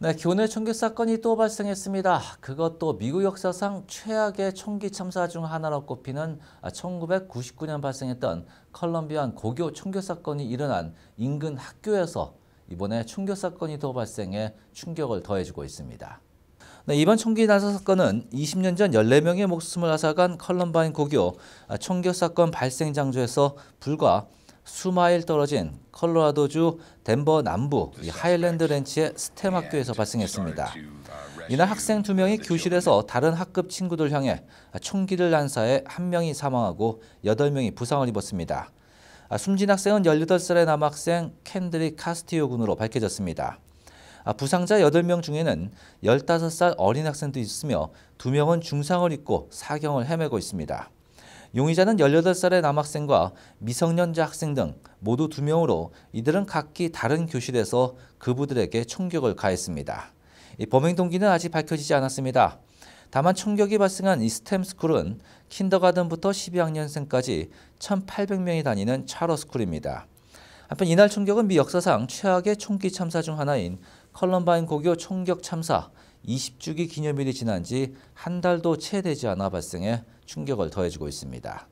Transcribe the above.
네, 교내 총기 사건이 또 발생했습니다. 그것도 미국 역사상 최악의 총기 참사 중 하나로 꼽히는 1999년 발생했던 컬럼비안 고교 총기 사건이 일어난 인근 학교에서 이번에 총기 사건이 더 발생해 충격을 더해주고 있습니다. 네, 이번 총기 난사 사건은 20년 전 14명의 목숨을 앗아간 컬럼바인 고교 총격 사건 발생 장소에서 불과 수마일 떨어진 컬러라도주 덴버 남부 하일랜드 렌치의 스템 학교에서 발생했습니다. 이날 학생 두 명이 교실에서 다른 학급 친구들 향해 총기를 난사해 한 명이 사망하고 여덟 명이 부상을 입었습니다. 아, 숨진 학생은 18살의 남학생 캔드리 카스티오 군으로 밝혀졌습니다. 아, 부상자 8명 중에는 15살 어린 학생도 있으며 2명은 중상을 입고 사경을 헤매고 있습니다. 용의자는 18살의 남학생과 미성년자 학생 등 모두 두명으로 이들은 각기 다른 교실에서 그부들에게 총격을 가했습니다. 범행 동기는 아직 밝혀지지 않았습니다. 다만 총격이 발생한 이 스템스쿨은 킨더가든부터 12학년생까지 1,800명이 다니는 차러스쿨입니다. 한편 이날 총격은 미 역사상 최악의 총기 참사 중 하나인 컬럼바인 고교 총격 참사 20주기 기념일이 지난 지 한 달도 채 되지 않아 발생해 충격을 더해주고 있습니다.